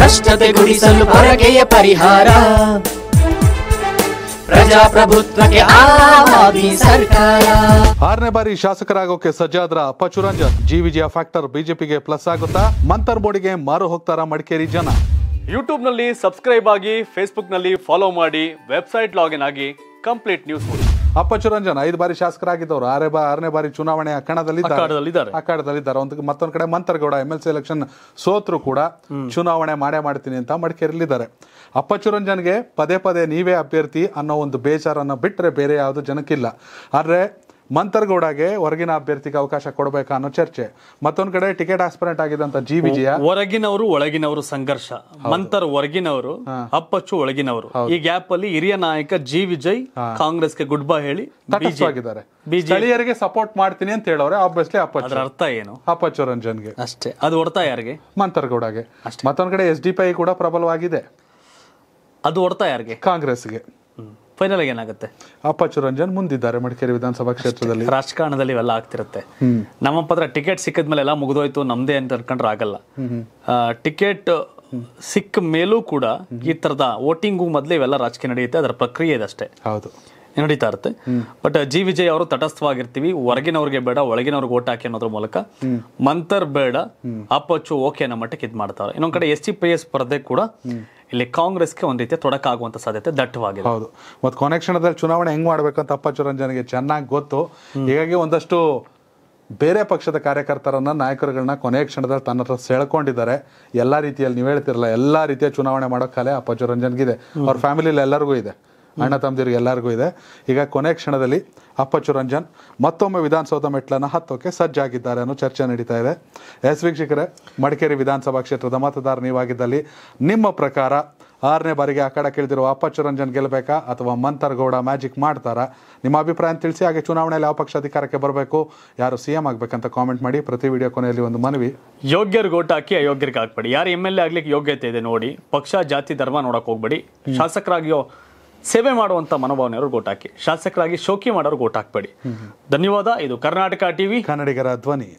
ಭ್ರಷ್ಟತೆ ಗುಡಿಸಲು ಪರಕೆಯ ಪರಿಹಾರ ಪ್ರಜಾಪ್ರಭುತ್ವಕ್ಕೆ ಆರನೇ ಬಾರಿ ಶಾಸಕರಾಗೋಕೆ ಸಜ್ಜಾದ್ರ ಅಪ್ಪಚುರಂಜನ್ ಜಿ ವಿಜಯ ಫ್ಯಾಕ್ಟರ್ ಬಿಜೆಪಿಗೆ ಪ್ಲಸ್ ಆಗುತ್ತಾ ಮಂತರ್ ಬೋರ್ಡಿಗೆ ಮಾರು ಹೋಗ್ತಾರ ಮಡಿಕೇರಿ ಜನ ಯೂಟ್ಯೂಬ್ ನಲ್ಲಿ ಸಬ್ಸ್ಕ್ರೈಬ್ ಆಗಿ ಫೇಸ್ಬುಕ್ ನಲ್ಲಿ ಫಾಲೋ ಮಾಡಿ ವೆಬ್ಸೈಟ್ ಲಾಗಿನ್ ಆಗಿ ಕಂಪ್ಲೀಟ್ ನ್ಯೂಸ್ ನೋಡಿ ಅಪ್ಪಚುರಂಜನ್ ಐದು ಬಾರಿ ಶಾಸಕರಾಗಿದ್ದವರು ಆರೇ ಬಾ ಆರನೇ ಬಾರಿ ಚುನಾವಣೆ ಅಖಾಡದಲ್ಲಿದ್ದಾರೆ ಅಖಾಡದಲ್ಲಿದ್ದಾರೆ ಒಂದು ಮತ್ತೊಂದು ಕಡೆ Mantar Gowda M L C election ಸೋತ್ರು ಕೂಡ ಚುನಾವಣೆ ಮಾಡೇ ಮಾಡ್ತೀನಿ ಅಂತ ಮಡಿಕೇರಿಲಿದ್ದಾರೆ ಅಪ್ಪಚುರಂಜನ್ಗೆ ಪದೇ ಪದೇ ನೀವೇ ಅಭ್ಯರ್ಥಿ ಅನ್ನೋ ಒಂದು ಬೇಜಾರನ್ನ ಬಿಟ್ಟರೆ ಬೇರೆ ಯಾವುದು ಜನಕ್ಕಿಲ್ಲ ಆದರೆ ಮಂತರ್ಗೌಡಗೆ ಹೊರಗಿನ ಅಭ್ಯರ್ಥಿಗೆ ಅವಕಾಶ ಕೊಡಬೇಕಾ ಅನ್ನೋ ಚರ್ಚೆ ಮತ್ತೊಂದ್ ಕಡೆ ಟಿಕೆಟ್ ಆಸ್ಪರೆಂಟ್ ಆಗಿದ್ದಂತ ಜಿ ವಿಜಯ ಹೊರಗಿನವರು ಒಳಗಿನವರು ಸಂಘರ್ಷ ಮಂತರ್ ಹೊರಗಿನವರು ಅಪ್ಪಚ್ಚು ಒಳಗಿನವರು ಈ ಗ್ಯಾಪ್ ಅಲ್ಲಿ ಹಿರಿಯ ನಾಯಕ ಜಿ ವಿಜಯ್ ಕಾಂಗ್ರೆಸ್ ಗೆ ಗುಡ್ ಬೈ ಹೇಳಿ ಬಿ ಸ್ಥಳೀಯರಿಗೆ ಸಪೋರ್ಟ್ ಮಾಡ್ತೀನಿ ಅಂತ ಹೇಳೋರೆ ಆಬ್ವಿಯಸ್ಲಿ ಅಪ್ಪಚ್ಚು ಅರ್ಥ ಏನು ಅಪ್ಪಚ್ಚು ರಂಜನ್ಗೆ ಅಷ್ಟೇ ಅದು ಹೊಡ್ತಾ ಯಾರಿಗೆ ಮಂತರ್ಗೌಡಗೆ ಮತ್ತೊಂದ್ ಕಡೆ ಎಸ್ ಡಿ ಪೈ ಕೂಡ ಪ್ರಬಲವಾಗಿದೆ ಅದು ಹೊಡ್ತಾ ಯಾರಿಗೆ ಕಾಂಗ್ರೆಸ್ಗೆ ಫೈನಲ್ ಆಗಿ ಏನಾಗುತ್ತೆ ಅಪ್ಪಾಚು ರಂಜನ್ ಮುಂದಿದ್ದಾರೆ ಮಡಿಕೇರಿ ವಿಧಾನಸಭಾ ಕ್ಷೇತ್ರದಲ್ಲಿ ರಾಜಕಾರಣದಲ್ಲಿ ಇವೆಲ್ಲ ಆಗ್ತಿರುತ್ತೆ ನಮ್ಮ ಪತ್ರ ಟಿಕೆಟ್ ಸಿಕ್ಕಿದ ಮೇಲೆ ಎಲ್ಲ ಮುಗಿದೋಯ್ತು ನಮ್ದೇ ಅಂತ ಅನ್ಕೊಂಡ್ರೆ ಆಗಲ್ಲ ಟಿಕೆಟ್ ಸಿಕ್ಕ ಮೇಲೂ ಕೂಡ ಈ ತರದ ವೋಟಿಂಗು ಮೊದಲೇ ಇವೆಲ್ಲ ರಾಜಕೀಯ ನಡೆಯುತ್ತೆ ಅದರ ಪ್ರಕ್ರಿಯೆ ಇದಷ್ಟೇ ಹೌದು ನಡೀತಾ ಇರುತ್ತೆ ಬಟ್ ಜಿ ವಿಜಯ್ ಅವರು ತಟಸ್ಥವಾಗಿರ್ತೀವಿ ಹೊರಗಿನವ್ರಿಗೆ ಬೇಡ ಒಳಗಿನವ್ರಿಗೆ ಓಟ್ ಹಾಕಿ ಅನ್ನೋದ್ರ ಮೂಲಕ ಮಂತರ್ ಬೇಡ ಅಪ್ಪಚ್ಚು ಓಕೆ ಅನ್ನೋ ಮಟ್ಟಕ್ಕೆ ಇದ್ ಮಾಡ್ತಾರೆ ಇನ್ನೊಂದ್ ಕಡೆ ಎಸ್ ಸಿ ಪಿ ಎಸ್ ಸ್ಪರ್ಧೆ ಕೂಡ ಇಲ್ಲಿ ಕಾಂಗ್ರೆಸ್ಗೆ ಒಂದು ರೀತಿಯ ಆಗುವಂತ ಸಾಧ್ಯತೆ ದಟ್ಟವಾಗಿದೆ ಹೌದು ಮತ್ತೆ ಕೊನೆ ಕ್ಷಣದಲ್ಲಿ ಚುನಾವಣೆ ಹೆಂಗ್ ಮಾಡ್ಬೇಕಂತ ಅಪ್ಪ ರಂಜನ್ಗೆ ಚೆನ್ನಾಗಿ ಗೊತ್ತು ಹೀಗಾಗಿ ಒಂದಷ್ಟು ಬೇರೆ ಪಕ್ಷದ ಕಾರ್ಯಕರ್ತರನ್ನ ನಾಯಕರುಗಳನ್ನ ಕೊನೆ ಕ್ಷಣದಲ್ಲಿ ತನ್ನ ಹತ್ರ ಸೆಳ್ಕೊಂಡಿದ್ದಾರೆ ಎಲ್ಲಾ ರೀತಿಯಲ್ಲಿ ನೀವು ಹೇಳ್ತಿರಲ್ಲ ಎಲ್ಲಾ ರೀತಿಯ ಚುನಾವಣೆ ಮಾಡೋ ಕಲೆ ಅಪ್ಪ ಇದೆ ಅವ್ರ ಫ್ಯಾಮಿಲಿ ಎಲ್ಲರಿಗೂ ಇದೆ ಅಣ್ಣ ತಮ್ಮದಿರಿಗೆ ಎಲ್ಲರಿಗೂ ಇದೆ ಈಗ ಕೊನೆ ಕ್ಷಣದಲ್ಲಿ ಅಪ್ಪಚ್ಚು ರಂಜನ್ ಮತ್ತೊಮ್ಮೆ ವಿಧಾನಸೌಧ ಮೆಟ್ಲನ್ನು ಹತ್ತೋಕೆ ಸಜ್ಜಾಗಿದ್ದಾರೆ ಅನ್ನೋ ಚರ್ಚೆ ನಡೀತಾ ಇದೆ ಎಸ್ ವೀಕ್ಷಕರೇ ಮಡಿಕೇರಿ ವಿಧಾನಸಭಾ ಕ್ಷೇತ್ರದ ಮತದಾರ ನೀವಾಗಿದ್ದಲ್ಲಿ ನಿಮ್ಮ ಪ್ರಕಾರ ಆರನೇ ಬಾರಿಗೆ ಕಡೆ ಕೇಳಿದಿರುವ ಅಪ್ಪಚ್ಚು ರಂಜನ್ ಗೆಲ್ಲಬೇಕಾ ಅಥವಾ ಮಂತರ್ಗೌಡ ಮ್ಯಾಜಿಕ್ ಮಾಡ್ತಾರಾ ನಿಮ್ಮ ಅಭಿಪ್ರಾಯ ತಿಳಿಸಿ ಹಾಗೆ ಚುನಾವಣೆಯಲ್ಲಿ ಯಾವ ಪಕ್ಷ ಅಧಿಕಾರಕ್ಕೆ ಬರಬೇಕು ಯಾರು ಸಿ ಎಂ ಆಗಬೇಕಂತ ಕಾಮೆಂಟ್ ಮಾಡಿ ಪ್ರತಿ ವಿಡಿಯೋ ಕೊನೆಯಲ್ಲಿ ಒಂದು ಮನವಿ ಯೋಗ್ಯರಿಗೆ ಓಟ್ ಹಾಕಿ ಅಯೋಗ್ಯರಿಗೆ ಹಾಕ್ಬೇಡಿ ಯಾರು ಎಮ್ ಎಲ್ ಎ ಆಗ್ಲಿಕ್ಕೆ ಯೋಗ್ಯತೆ ಇದೆ ನೋಡಿ ಪಕ್ಷ ಜಾತಿ ಧರ್ಮ ನೋಡಕ್ಕೆ ಹೋಗ್ಬೇಡಿ ಶಾಸಕರಾಗಿಯೋ ಸೇವೆ ಮಾಡುವಂಥ ಮನೋಭಾವನೆಯವರು ಗೋಟಾಕಿ ಶಾಸಕರಾಗಿ ಶೋಕಿ ಮಾಡೋರು ಗೋಟಾಕ್ಬೇಡಿ ಧನ್ಯವಾದ ಇದು ಕರ್ನಾಟಕ ಟಿವಿ ಕನ್ನಡಿಗರ ಧ್ವನಿ